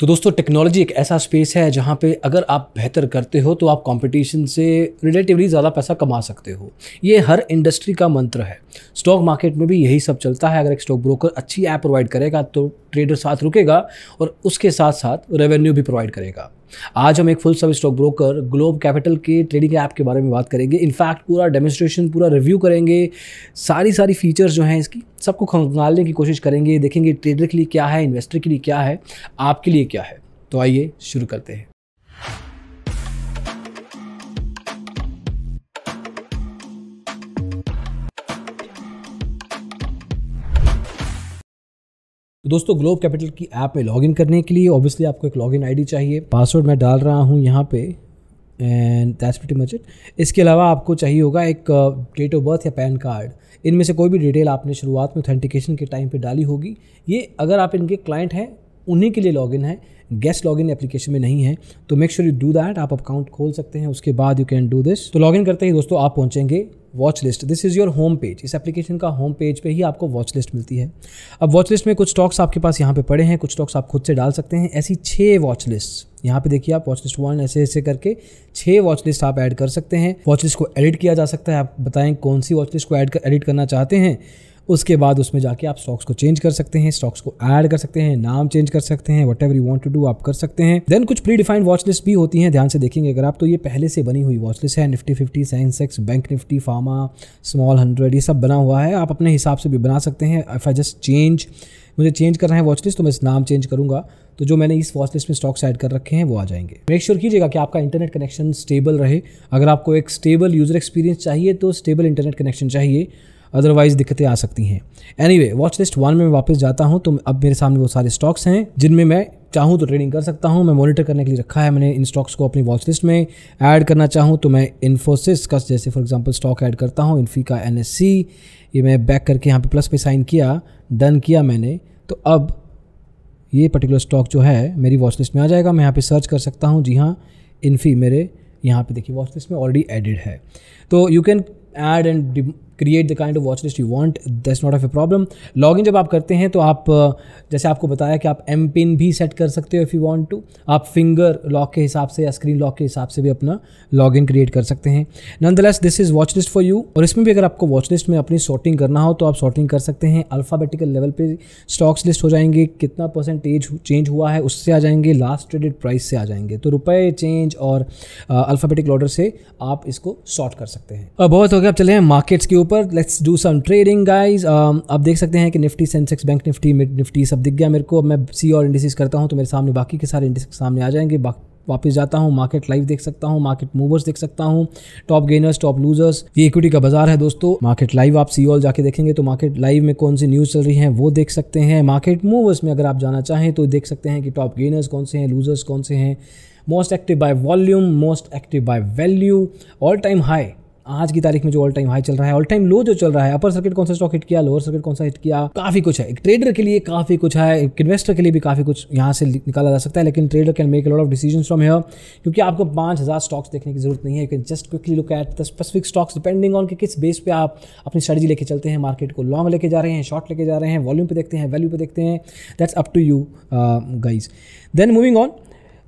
तो दोस्तों टेक्नोलॉजी एक ऐसा स्पेस है जहाँ पे अगर आप बेहतर करते हो तो आप कंपटीशन से रिलेटिवली ज़्यादा पैसा कमा सकते हो ये हर इंडस्ट्री का मंत्र है स्टॉक मार्केट में भी यही सब चलता है अगर एक स्टॉक ब्रोकर अच्छी ऐप प्रोवाइड करेगा तो ट्रेडर साथ रुकेगा और उसके साथ साथ रेवेन्यू भी प्रोवाइड करेगा आज हम एक full service stock broker Globe Capital के ट्रेडिंग ऐप के बारे में बात करेंगे इनफैक्ट पूरा डेमोस्ट्रेशन पूरा रिव्यू करेंगे सारी सारी फीचर्स जो हैं इसकी सबको खंगालने की कोशिश करेंगे देखेंगे ट्रेडर के लिए क्या है इन्वेस्टर के लिए क्या है आपके लिए क्या है तो आइए शुरू करते हैं तो दोस्तों ग्लोब कैपिटल की ऐप में लॉगिन करने के लिए ऑब्वियसली आपको एक लॉगिन आईडी चाहिए पासवर्ड मैं डाल रहा हूँ यहाँ पे and that's pretty much it इसके अलावा आपको चाहिए होगा एक डेट ऑफ बर्थ या पैन कार्ड इनमें से कोई भी डिटेल आपने शुरुआत में ऑथेंटिकेशन के टाइम पे डाली होगी ये अगर आप इनके क्लाइंट हैं उन्हीं के लिए लॉगिन है गेस्ट लॉगिन एप्लीकेशन में नहीं है तो make sure you do that आप अकाउंट खोल सकते हैं उसके बाद यू कैन डू दिस तो लॉगिन करते ही दोस्तों आप पहुंचेंगे watch list this is your home page इस एप्लीकेशन का होम पेज पे ही आपको वॉच लिस्ट मिलती है अब वॉच लिस्ट में कुछ स्टॉक्स आपके पास यहाँ पे पड़े हैं कुछ स्टॉक्स आप खुद से डाल सकते हैं ऐसी छः वॉच लिस्ट यहाँ पे देखिए आप वॉच लिस्ट वन ऐसे ऐसे करके छः वॉच लिस्ट आप ऐड कर सकते हैं वॉच लिस्ट को एडिट किया जा सकता है आप बताएं कौन सी वॉच लिस्ट को एडिट करना चाहते हैं उसके बाद उसमें जाके आप स्टॉक्स को चेंज कर सकते हैं स्टॉक्स को ऐड कर सकते हैं नाम चेंज कर सकते हैं whatever you want to do आप कर सकते हैं देन कुछ प्री डिफाइंड वॉच लिस्ट भी होती हैं ध्यान से देखेंगे अगर आप तो ये पहले से बनी हुई वॉच लिस्ट है Nifty fifty Sensex bank Nifty pharma small hundred ये सब बना हुआ है आप अपने हिसाब से भी बना सकते हैं इफ़ आई जस्ट चेंज मुझे चेंज करना है वॉच लिस्ट तो मैं इस नाम चेंज करूँगा तो जो मैंने इस वॉच लिस्ट में स्टॉक्स ऐड कर रखे हैं वो आ जाएंगे मेक श्योर कीजिएगा कि आपका इंटरनेट कनेक्शन स्टेबल रहे अगर आपको एक स्टेबल यूज़र एक्सपीरियंस चाहिए तो स्टेबल इंटरनेट कनेक्शन चाहिए अदरवाइज दिक्कतें आ सकती हैं anyway watch list one में मैं वापस जाता हूँ तो अब मेरे सामने वो सारे स्टॉक्स हैं जिनमें मैं चाहूँ तो ट्रेडिंग कर सकता हूँ मैं मॉनिटर करने के लिए रखा है मैंने इन स्टॉक्स को अपनी वॉच लिस्ट में ऐड करना चाहूँ तो मैं इन्फोसिस का जैसे फॉर एग्जाम्पल स्टॉक ऐड करता हूँ इन्फी का एन ये मैं बैक करके यहाँ पे प्लस पे साइन किया डन किया मैंने तो अब ये पर्टिकुलर स्टॉक जो है मेरी वॉच लिस्ट में आ जाएगा मैं यहाँ पे सर्च कर सकता हूँ जी हाँ इन्फी मेरे यहाँ पे देखिए वॉच लिस्ट में ऑलरेडी एडिड है तो you can add and create the kind of watch list you want that not of a problem in जब आप करते हैं तो आप जैसे आपको बताया कि आप एम पिन भी सेट कर सकते हो इफ़ यू वॉन्ट टू आप फिंगर लॉक के हिसाब से या स्क्रीन लॉक के हिसाब से भी अपना इन क्रिएट कर सकते हैं nonetheless this is watch list for you और इसमें भी अगर आपको वॉच लिस्ट में अपनी सॉर्टिंग करना हो तो आप सॉर्टिंग कर सकते हैं अल्फ़ाबेटिकल लेवल पर स्टॉक्स लिस्ट हो जाएंगे कितना परसेंटेज चेंज हुआ है उससे आ जाएंगे लास्ट ट्रेडेड प्राइस से आ जाएंगे तो रुपए चेंज और uh, ऑर्डर से आप इसको सॉर्ट कर सकते हैं बहुत हो गया आप चले हैं मार्केट्स के ऊपर let's do some trading guys आप देख सकते हैं कि Nifty Sensex bank Nifty mid Nifty सब दिख गया मेरे को अब मैं सी और इंडिसेस करता हूँ तो मेरे सामने बाकी के सारे इंडिसेस सामने आ जाएंगे वापस जाता हूँ मार्केट लाइव देख सकता हूँ मार्केट मूवर्स देख सकता हूँ टॉप गेनर्स टॉप लूजर्स ये इक्विटी का बाजार है दोस्तों मार्केट लाइव आप सी ऑल जाके देखेंगे तो मार्केट लाइव में कौन सी न्यूज़ चल रही है वो देख सकते हैं मार्केट मूवर्स में अगर आप जाना चाहें तो देख सकते हैं कि टॉप गेनर्स कौन से हैं लूजर्स कौन से हैं most active by volume most active by value all time high आज की तारीख में जो ऑल टाइम हाई चल रहा है ऑल टाइम लो जो चल रहा है अपर सर्किट कौन सा स्टॉक हिट किया लोअर सर्किट कौन सा हिट किया काफी कुछ है एक ट्रेडर के लिए काफी कुछ है एक इन्वेस्टर के लिए भी काफी कुछ यहाँ से निकाला जा सकता है लेकिन trader can make lot of decision from here क्योंकि आपको पाँच हज़ार स्टॉक्स देखने की जरूरत नहीं है just quickly look at the specific stocks depending on कि किस बेस पे आप अपनी स्ट्रेटजी लेके चलते हैं मार्केट को लॉन्ग लेके जा रहे हैं शॉर्ट लेके जा रहे हैं वॉल्यूम पे देखते हैं वैल्यू पे देखते हैं that's up to you guys then moving on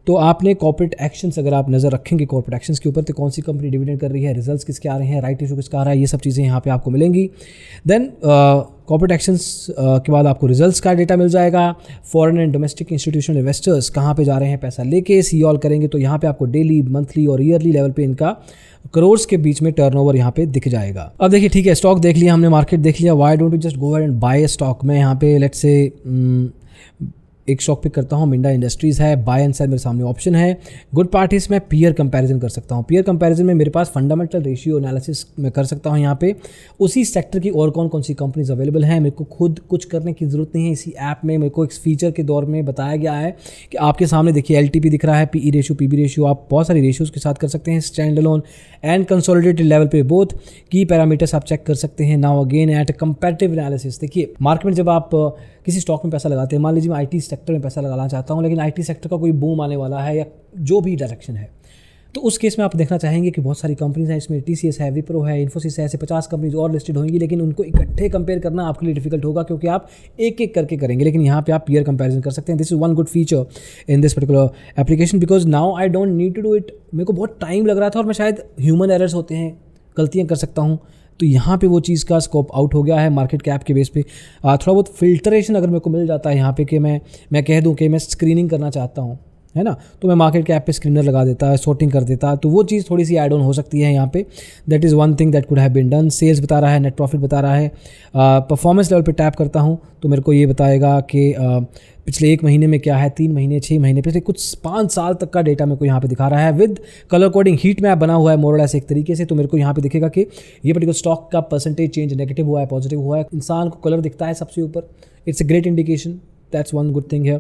तो आपने कॉर्पोरेट एक्शंस अगर आप नज़र रखेंगे कॉर्पोरेट एक्शंस के ऊपर तो कौन सी कंपनी डिविडेंड कर रही है रिजल्ट्स किसके आ रहे हैं राइट इशू किसका आ रहा है ये सब चीज़ें यहाँ पे आपको मिलेंगी देन कॉर्पोरेट एक्शंस के बाद आपको रिजल्ट्स का डेटा मिल जाएगा foreign and domestic institution investors कहाँ पे जा रहे हैं पैसा लेके सी ऑल करेंगे तो यहाँ पे आपको डेली मंथली और ईयरली लेवल पे इनका करोड़ के बीच में टर्न ओवर यहाँ पे दिख जाएगा अब देखिए ठीक है स्टॉक देख लिया हमने मार्केट देख लिया why don't you just go and buy stock में यहाँ पे लेट से एक शॉक पिक करता हूँ मिंडा इंडस्ट्रीज़ है बाय एंड सेल मेरे सामने ऑप्शन है गुड पार्ट इस मैं पीयर कंपैरिजन कर सकता हूँ पीयर कंपैरिजन में मेरे पास फंडामेंटल रेशियो एनालिसिस मैं कर सकता हूँ यहाँ पे उसी सेक्टर की और कौन कौन सी कंपनीज अवेलेबल हैं मेरे को खुद कुछ करने की ज़रूरत नहीं है इसी ऐप में मेरे को एक फीचर के दौर में बताया गया है कि आपके सामने देखिए एल दिख रहा है P E ratio P B ratio आप बहुत सारे रेशियोज़ के साथ कर सकते हैं standalone and consolidated level पे बोथ की पैरामीटर्स आप चेक कर सकते हैं now again at comparative analysis देखिए मार्केट में जब आप किसी स्टॉक में पैसा लगाते हैं मान लीजिए मैं आई सेक्टर में पैसा लगाना चाहता हूँ लेकिन आई सेक्टर का कोई बूम आने वाला है या जो भी डायरेक्शन है तो उस केस में आप देखना चाहेंगे कि बहुत सारी कंपनीज हैं इसमें टी है विप्रो है इन्फोसिस है ऐसे पचास कंपनीज और लिस्टेड होंगी लेकिन उनको इकट्ठे कंपेयर करना आपके लिए डिफिकल्ट होगा क्योंकि आप एक एक करके करेंगे लेकिन यहाँ पे आप पीयर कंपेरिजन कर सकते हैं this is one good feature in this particular application because now I don't need to do it मेरे को बहुत टाइम लग रहा था और मैं शायद ह्यूमन एरर्स होते हैं गलतियाँ कर सकता हूँ तो यहाँ पे वो चीज़ का स्कोप आउट हो गया है मार्केट कैप के बेस पे थोड़ा बहुत फिल्टरेशन अगर मेरे को मिल जाता है यहाँ पे कि मैं मैं कह दूँ कि मैं स्क्रीनिंग करना चाहता हूँ है ना तो मैं मार्केट कैप पे स्क्रीनर लगा देता है सॉर्टिंग कर देता तो वो चीज़ थोड़ी सी एड ऑन हो सकती है यहाँ पे that is one thing that could have been done sales बता रहा है नेट प्रॉफिट बता रहा है परफॉर्मेंस लेवल पे टैप करता हूँ तो मेरे को ये बताएगा कि uh, पिछले एक महीने में क्या है तीन महीने छः महीने पिछले कुछ पाँच साल तक का डेटा मेरे को यहाँ पे दिखा रहा है with colour coding heat map बना हुआ है मोरल ऐसे एक तरीके से तो मेरे को यहाँ पे दिखेगा कि ये पर्टिकुलर स्टॉक का परसेंटेज चेंज नेगेटिव हुआ है पॉजिटिव हुआ है इंसान को कलर दिखता है सबसे ऊपर it's a great indication that's one good thing है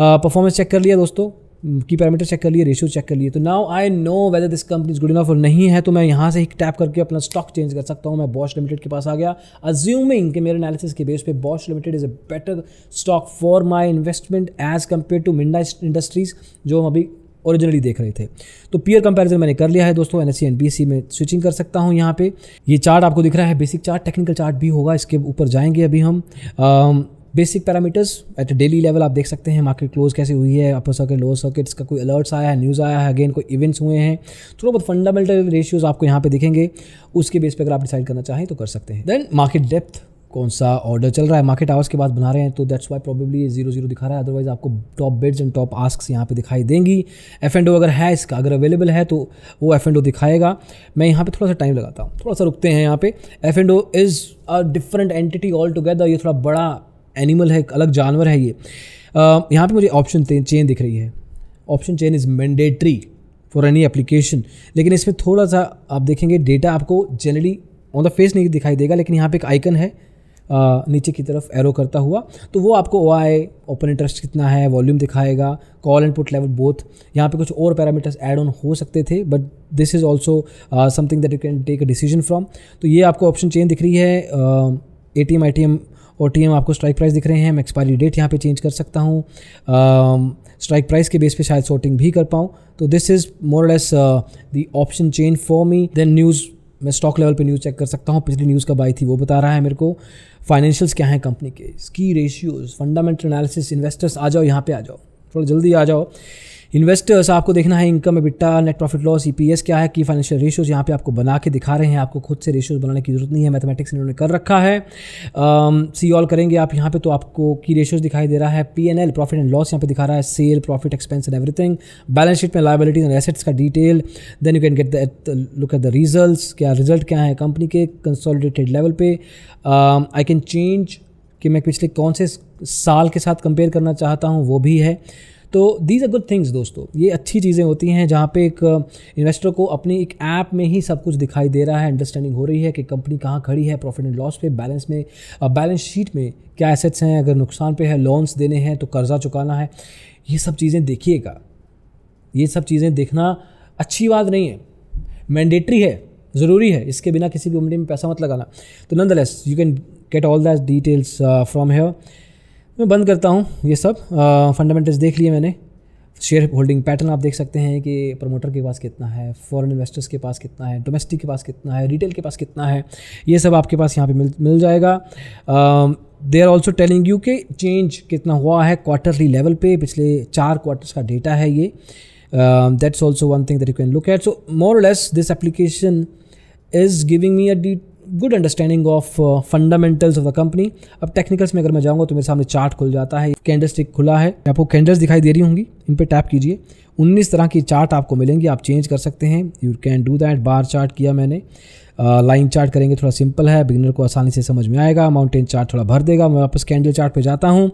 परफॉर्मेंस uh, चेक कर लिया दोस्तों की पैरामीटर चेक कर लिए रेशियो चेक कर लिए तो now I know whether this company is good enough और नहीं है तो मैं यहाँ से ही टैप करके अपना स्टॉक चेंज कर सकता हूँ मैं बॉश लिमिटेड के पास आ गया अज्यूमिंग कि मेरे एनालिसिस के बेस पे Bosch limited is a better stock for my investment as compared to Minda industries जो हम अभी ओरिजिनली देख रहे थे तो पीयर कंपैरिजन मैंने कर लिया है दोस्तों एन एस में स्विचिंग कर सकता हूँ यहाँ पे ये चार्ट आपको दिख रहा है बेसिक चार्ट टेक्निकल चार्ट भी होगा इसके ऊपर जाएंगे अभी हम um, basic parameters at daily level आप देख सकते हैं मार्केट क्लोज कैसे हुई है अपर सर्किट लोअर सर्किट्स का कोई अलर्ट्स आया है न्यूज़ आया है अगेन कोई इवेंट्स हुए हैं थोड़ा तो बहुत फंडामेंटल रेशियोज आपको यहाँ पे दिखेंगे उसके बेस पे अगर आप डिसाइड करना चाहें तो कर सकते हैं देन मार्केट डेप्थ कौन सा ऑर्डर चल रहा है मार्केट आवर्स के बाद बना रहे हैं तो that's why probably zero zero दिखा रहा है अदरवाइज आपको top bids and top ask यहाँ पे दिखाई देंगी एफ एंड ओ अगर है इसका अगर अवेलेबल है तो वो एफ एंड ओ दिखाएगा मैं यहाँ पे थोड़ा सा टाइम लगाता हूँ थोड़ा सा रुकते हैं यहाँ पे F and O is a different entity altogether ये थोड़ा बड़ा एनिमल है एक अलग जानवर है ये यहाँ पे मुझे ऑप्शन चेन दिख रही है option chain is mandatory for any application लेकिन इसमें थोड़ा सा आप देखेंगे डेटा आपको जनरली ऑन द फेस नहीं दिखाई देगा लेकिन यहाँ पे एक आइकन है आ, नीचे की तरफ एरो करता हुआ तो वो आपको ओ आई ओपन इंटरेस्ट कितना है वॉल्यूम दिखाएगा call and put level both यहाँ पे कुछ और पैरामीटर्स एड ऑन हो सकते थे but this is also something that you can take a decision from तो ये आपको ऑप्शन चेंज दिख रही है A T M I T M O T आपको स्ट्राइक प्राइस दिख रहे हैं मैं एक्सपायरी डेट यहाँ पर चेंज कर सकता हूँ स्ट्राइक प्राइस के बेस पे शायद शॉर्टिंग भी कर पाऊँ तो this is more less the option change for me then news मैं स्टॉक लेवल पे न्यूज़ चेक कर सकता हूँ पिछली न्यूज़ कब आई थी वो बता रहा है मेरे को फाइनेंशियल्स क्या हैं कंपनी के इसकी रेशियोज़ फंडामेंटल एनालिसिस इन्वेस्टर्स आ जाओ यहाँ पे आ जाओ थोड़ा जल्दी आ जाओ इन्वेस्टर्स आपको देखना है income EBITDA net profit loss ई क्या है की फाइनेंशियल रेशियोज यहाँ पे आपको बना के दिखा रहे हैं आपको खुद से रेशियोज बनाने की जरूरत नहीं है मैथमेटिक्स इन्होंने कर रखा है सी um, ऑल करेंगे आप यहाँ पे तो आपको की रेशियोज दिखाई दे रहा है P N L profit and loss यहाँ पे दिखा रहा है sale profit expense and everything balance sheet में लाइबिलिटीज एंड एसेट्स का detail then you can get the look at the result क्या रिजल्ट क्या है कंपनी के कंसोलिडेटेड लेवल पे आई कैन चेंज कि मैं पिछले कौन से साल के साथ कंपेयर करना चाहता हूँ वो भी है तो दीज आर गुड थिंग्स दोस्तों ये अच्छी चीज़ें होती हैं जहाँ पे एक इन्वेस्टर uh, को अपनी एक ऐप में ही सब कुछ दिखाई दे रहा है अंडरस्टैंडिंग हो रही है कि कंपनी कहाँ खड़ी है प्रॉफिट एंड लॉस पे बैलेंस में बैलेंस uh, शीट में क्या एसेट्स हैं अगर नुकसान पे है लोन्स देने हैं तो कर्ज़ा चुकाना है ये सब चीज़ें देखिएगा ये सब चीज़ें देखना अच्छी बात नहीं है मैंडेटरी है ज़रूरी है इसके बिना किसी भी उम्र में पैसा मत लगाना तो nonetheless you can get all that details from here मैं बंद करता हूँ ये सब फंडामेंटल्स देख लिए मैंने शेयर होल्डिंग पैटर्न आप देख सकते हैं कि प्रमोटर के पास कितना है फॉरेन इन्वेस्टर्स के पास कितना है डोमेस्टिक के पास कितना है रिटेल के पास कितना है ये सब आपके पास यहाँ पे मिल मिल जाएगा they are also telling you के चेंज कितना हुआ है क्वार्टरली लेवल पे पिछले चार क्वार्टर्स का डेटा है ये that's also one thing that you can look at so more less this application is giving me a good understanding of fundamentals of the company अब टेक्निकल्स में अगर मैं जाऊँगा तो मेरे सामने चार्ट खुल जाता है कैंडल स्टिक खुला है आपको कैंडल्स दिखाई दे रही होंगी इन पर टैप कीजिए 19 तरह की चार्ट आपको मिलेंगी आप चेंज कर सकते हैं you can do that bar chart किया मैंने लाइन चार्ट करेंगे थोड़ा सिंपल है बिगनर को आसानी से समझ में आएगा माउंटेन चार्ट थोड़ा भर देगा मैं वापस कैंडल चार्ट पे जाता हूँ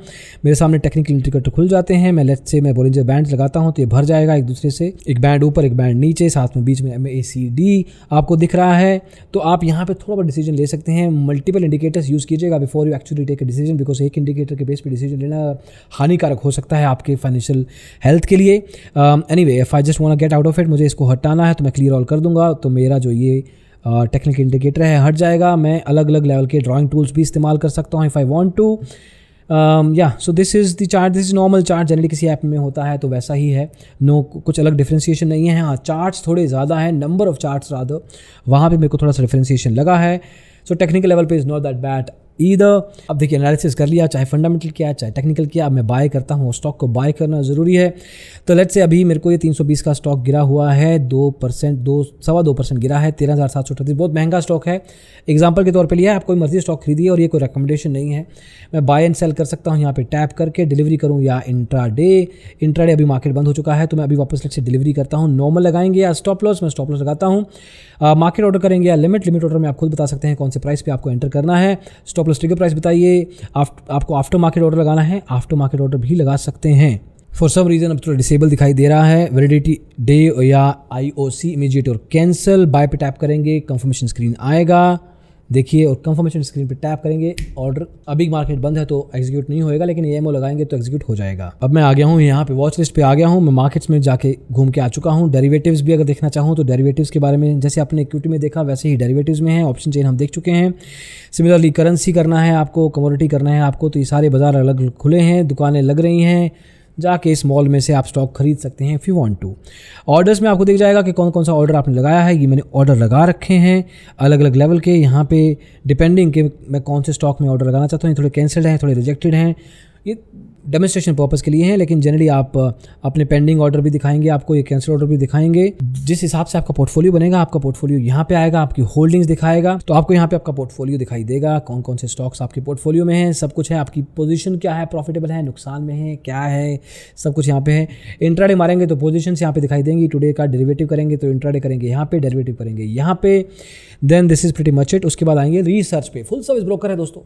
मेरे सामने टेक्निकल इंडिकेटर खुल जाते हैं मैं लेट से मैं बोरेंजर बैंड लगाता हूँ तो ये भर जाएगा एक दूसरे से एक बैंड ऊपर एक बैंड नीचे साथ में बीच में एम ए सी डी आपको दिख रहा है तो आप यहाँ पर थोड़ा बहुत डिसीजन ले सकते हैं मल्टीपल इंडिकेटर्स यूज़ कीजिएगा before you actually take a decision because एक इंडिकेटर के बेस पर डिसीजन लेना हानिकारक हो सकता है आपके फाइनेंशियल हेल्थ के लिए anyway F I just want get out of it मुझे इसको हटाना है तो मैं क्लियर ऑल कर दूंगा तो मेरा जो ये टेक्निकल इंडिकेटर है हट जाएगा मैं अलग अलग लेवल के ड्राइंग टूल्स भी इस्तेमाल कर सकता हूँ इफ़ आई वॉन्ट टू या so this is the chart this is normal chart generally किसी ऐप में होता है तो वैसा ही है नो no, कुछ अलग डिफ्रेंसीशन नहीं है हाँ चार्ट्स थोड़े ज़्यादा हैं नंबर ऑफ़ चार्ट्स ज़्यादा वहाँ पर मेरे को थोड़ा सा डिफ्रेंसीशन लगा है सो टेक्निकल लेवल पे is not that bad either अब देखिए एनालिसिस कर लिया चाहे फंडामेंटल किया चाहे टेक्निकल किया अब मैं बाय करता हूँ स्टॉक को बाय करना ज़रूरी है तो लेट से अभी मेरे को ये 320 का स्टॉक गिरा हुआ है दो परसेंट दो सवा दो परसेंट गिरा है तेरह हज़ार सात सौ अठतीस बहुत महंगा स्टॉक है एग्जाम्पल के तौर पर लिया है आप कोई मर्जी स्टॉक खरीदिए और ये कोई रिकमेंडेशन नहीं है मैं बाय एंड सेल कर सकता हूँ यहाँ पर टैप करके डिलीवरी करूँ या इंट्रा डे इंट्रा डे अभी मार्केट बंद हो चुका है तो मैं अभी वापस लेट से डिलीवरी करता हूँ नॉर्मल लगाएंगे या स्टॉप लॉस मैं स्टॉप लॉस लगाता हूँ मार्केट uh, ऑर्डर करेंगे या लिमिट लिमिट ऑर्डर में आप खुद बता सकते हैं कौन से प्राइस पर आपको एंटर करना है stop stop loss trigger price बताइए आप, आपको आफ्टर मार्केट ऑर्डर लगाना है आफ्टर मार्केट ऑर्डर भी लगा सकते हैं फॉर सम रीज़न अब थोड़ा डिसेबल दिखाई दे रहा है वेलिडिटी डे या आई ओ सी इमीजिएट और कैंसल बाय पे टैप करेंगे कंफर्मेशन स्क्रीन आएगा देखिए और कंफर्मेशन स्क्रीन पर टैप करेंगे ऑर्डर अभी मार्केट बंद है तो एग्जीक्यूट नहीं होएगा लेकिन ई लगाएंगे तो एग्जीक्यूट हो जाएगा अब मैं आ गया हूँ यहाँ पे वॉच लिस्ट पे आ गया हूँ मैं मार्केट्स में जाके घूम के आ चुका हूँ डेरिवेटिव्स भी अगर देखना चाहूँ तो डेरिवेटिव्स के बारे में जैसे आपने इक्विटी में देखा वैसे ही डेरिवेटिव्स में है ऑप्शन चेन हम देख चुके हैं सिमिलरली करेंसी करना है आपको कमोडिटी करना है आपको तो ये सारे बाजार अलग खुले हैं दुकानें लग रही हैं जाके इस मॉल में से आप स्टॉक खरीद सकते हैं if you want to orders में आपको दिख जाएगा कि कौन कौन सा ऑर्डर आपने लगाया है ये मैंने ऑर्डर लगा रखे हैं अलग अलग लेवल के यहाँ पे डिपेंडिंग कि मैं कौन से स्टॉक में ऑर्डर लगाना चाहता हूँ ये थोड़े कैंसल्ड हैं थोड़े रिजेक्टेड हैं ये डेमोस्ट्रेशन पर्पज़ के लिए हैं लेकिन जनरली आप uh, अपने पेंडिंग ऑर्डर भी दिखाएंगे आपको ये कैंसिल ऑर्डर भी दिखाएंगे जिस हिसाब से आपका पोर्टफोलियो बनेगा आपका पोर्टफोलियो यहाँ पे आएगा आपकी होल्डिंग्स दिखाएगा तो आपको यहाँ पे आपका पोर्टफोलियो दिखाई देगा कौन कौन से स्टॉक्स आपके पोर्टफोलियो में हैं सब कुछ है आपकी पोजिशन क्या है प्रॉफिटेबल है नुकसान में है क्या है सब कुछ यहाँ पे है इंट्राडे मारेंगे तो पोजिशन यहाँ पे दिखाई देंगी टुडे का डेरिवेटिव करेंगे तो इंट्राडे करेंगे यहाँ पे डेरिवेटिव करेंगे यहाँ पे then this is pretty much it उसके बाद आएंगे रिसर्च पे फुल सर्विस ब्रोकर है दोस्तों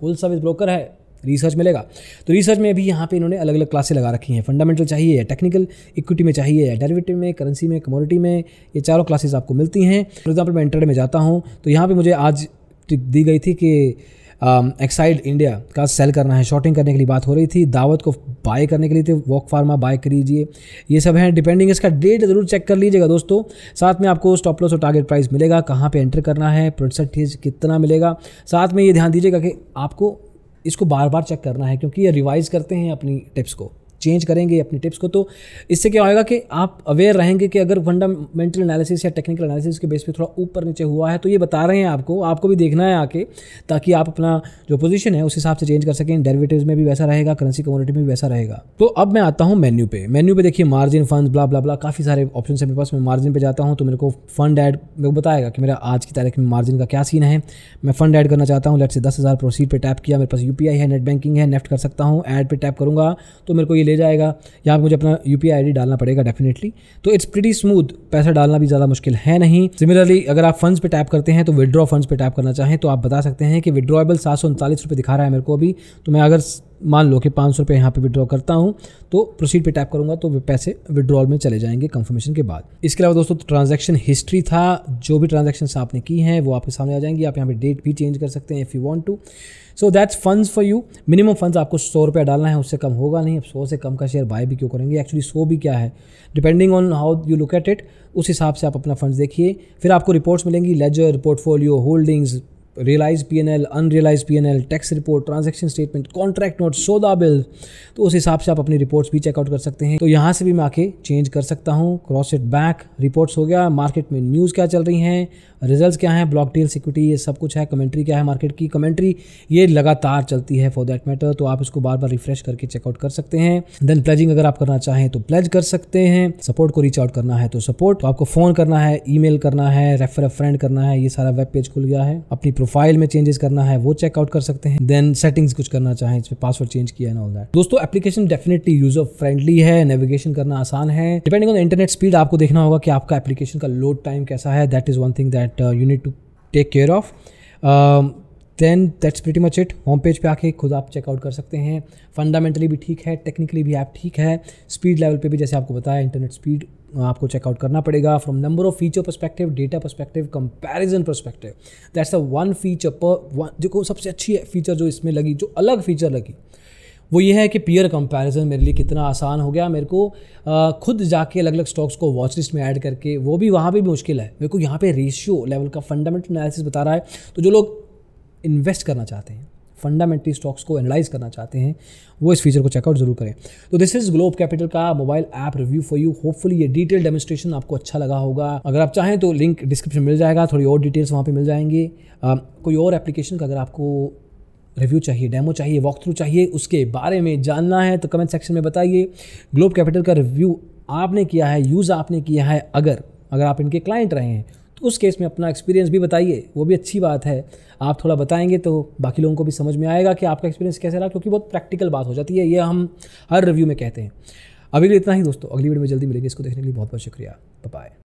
फुल सर्विस ब्रोकर है रिसर्च मिलेगा तो रिसर्च में भी यहाँ पे इन्होंने अलग अलग क्लासे लगा रखी हैं फंडामेंटल चाहिए या टेक्निकल इक्विटी में चाहिए या डेरिवेटिव में करेंसी में कमोडिटी में ये चारों क्लासेज आपको मिलती हैं फॉर एग्जाम्पल मैं इंटरनेट में जाता हूँ तो यहाँ पर मुझे आज दी गई थी कि एक्साइड um, इंडिया का सेल करना है शॉर्टिंग करने के लिए बात हो रही थी दावत को बाय करने के लिए थे वॉक फार्मा बाय करीजिए ये सब है डिपेंडिंग इसका डेट ज़रूर चेक कर लीजिएगा दोस्तों साथ में आपको स्टॉप लॉस और टारगेट प्राइस मिलेगा कहाँ पे एंटर करना है प्रोडक्ट कितना मिलेगा साथ में ये ध्यान दीजिएगा कि आपको इसको बार बार चेक करना है क्योंकि ये रिवाइज़ करते हैं अपनी टिप्स को चेंज करेंगे अपनी टिप्स को तो इससे क्या होगा कि आप अवेयर रहेंगे कि अगर फंडामेंटल एनालिसिस या टेक्निकल एनालिसिस के बेस पे थोड़ा ऊपर नीचे हुआ है तो ये बता रहे हैं आपको आपको भी देखना है आके ताकि आप अपना जो पोजीशन है उस हिसाब से चेंज कर सकें डेरिवेटिव्स में भी वैसा रहेगा करेंसी कम्युनिटी में भी वैसा रहेगा तो अब मैं आता हूँ मेन्यू पे मेन्यू पे देखिए मार्जिन फंड ब्ला ब्ला ब्ला काफ़ी सारे ऑप्शन है मेरे पास मैं मार्जिन पर जाता हूँ तो मेरे को फंड एड मेरे को बताएगा कि मेरा आज की तारीख में मार्जिन का क्या सीन है मैं फंड ऐड करना चाहता हूँ लेट से दस हज़ार प्रोसीड पर टैप किया मेरे पास यू है नेट बैंकिंग है नेफ्ट कर सकता हूँ ऐड पर टैप करूँगा तो मेरे को ये ले जाएगा यहाँ पर मुझे अपना यू पी डालना पड़ेगा डेफिनेटली तो इट्स प्रिटी स्मूथ पैसा डालना भी ज़्यादा मुश्किल है नहीं सिमिलरली अगर आप फंड्स पे टैप करते हैं तो विड्रॉ फंड्स पे टैप करना चाहें तो आप बता सकते हैं कि विड्रॉएबल सात सौ दिखा रहा है मेरे को अभी तो मैं अगर मान लो कि पाँच सौ रुपये यहाँ पर विड्रॉ करता हूँ तो प्रोसीड पे टैप करूँगा तो पैसे विड्रॉल में चले जाएंगे कंफर्मेशन के बाद इसके अलावा दोस्तों ट्रांजैक्शन हिस्ट्री था जो भी ट्रांजेक्शन आपने की हैं वो आपके सामने आ जाएंगी आप यहाँ पर डेट भी चेंज कर सकते हैं if you want to so that's funds for you minimum funds आपको सौ रुपया डालना है उससे कम होगा नहीं अब सौ से कम का शेयर बाय भी क्यों करेंगे एक्चुअली सो भी क्या है depending on how you look at it उस हिसाब से आप अपना फंड्स देखिए फिर आपको रिपोर्ट्स मिलेंगी ledger portfolio holdings realise P N L unrealise P N L tax report transaction statement contract note सौदा बिल तो उस हिसाब से आप अपनी रिपोर्ट्स भी चेकआउट कर सकते हैं तो यहाँ से भी मैं आके चेंज कर सकता हूँ क्रॉस इट बैक रिपोर्ट्स हो गया मार्केट में न्यूज़ क्या चल रही हैं रिजल्ट क्या हैं ब्लॉक डील सिक्योरिटी ये सब कुछ है कमेंट्री क्या है मार्केट की कमेंट्री ये लगातार चलती है फॉर दैट मैटर तो आप इसको बार बार रिफ्रेश करके चेकआउट कर सकते हैं देन प्लेजिंग अगर आप करना चाहें तो प्लेज कर सकते हैं सपोर्ट को रीच आउट करना है तो सपोर्ट तो आपको फ़ोन करना है मेल करना है रेफर फ्रेंड करना है ये सारा वेब पेज खुल गया है अपनी प्रोफाइल में चेंजेस करना है वो चेकआउट कर सकते हैं देन सेटिंग्स कुछ करना चाहें इसमें पासवर्ड चेंज किया एंड ऑल दैट दोस्तों एप्लीकेशन डेफिनेटली यूजर फ्रेंडली है नेविगेशन करना आसान है डिपेंडिंग ऑन इंटरनेट स्पीड आपको देखना होगा कि आपका एप्लीकेशन का लोड टाइम कैसा है that is one thing that you need to take care of then that's pretty much it home page पे आके खुद आप चेकआउट कर सकते हैं फंडामेंटली भी ठीक है टेक्निकली भी ऐप ठीक है स्पीड लेवल पे भी जैसे आपको बताया इंटरनेट स्पीड आपको चेकआउट करना पड़ेगा from number of feature perspective data perspective comparison perspective that's the one feature पर वन देखो सबसे अच्छी फीचर जो इसमें लगी जो अलग फीचर लगी वो ये है कि पीयर कंपैरिजन मेरे लिए कितना आसान हो गया मेरे को आ, खुद जाके अलग अलग स्टॉक्स को वॉच लिस्ट में ऐड करके वो भी वहाँ पे भी मुश्किल है मेरे को यहाँ पे रेशियो लेवल का फंडामेंटल एनालिसिस बता रहा है तो जो लोग इन्वेस्ट करना चाहते हैं फंडामेंटली स्टॉक्स को एनालाइज करना चाहते हैं वो इस फीचर को चेकआउट जरूर करें तो दिस इज ग्लोब कैपिटल का mobile app review for you hopefully ये डिटेल डेमोस्ट्रेशन आपको अच्छा लगा होगा अगर आप चाहें तो लिंक डिस्क्रिप्शन मिल जाएगा थोड़ी और डिटेल्स वहाँ पर मिल जाएंगे आ, कोई और एप्लीकेशन का अगर आपको रिव्यू चाहिए डेमो चाहिए वॉक थ्रू चाहिए उसके बारे में जानना है तो कमेंट सेक्शन में बताइए ग्लोब कैपिटल का रिव्यू आपने किया है यूज़ आपने किया है अगर अगर आप इनके क्लाइंट रहे हैं तो उस केस में अपना एक्सपीरियंस भी बताइए वो भी अच्छी बात है आप थोड़ा बताएंगे तो बाकी लोगों को भी समझ में आएगा कि आपका एक्सपीरियंस कैसे रहा क्योंकि बहुत प्रैक्टिकल बात हो जाती है ये हम हर रिव्यू में कहते हैं अभी लिए इतना ही दोस्तों अगली वीडियो में जल्दी मिलेंगे इसको देखने के लिए बहुत बहुत शुक्रिया बाय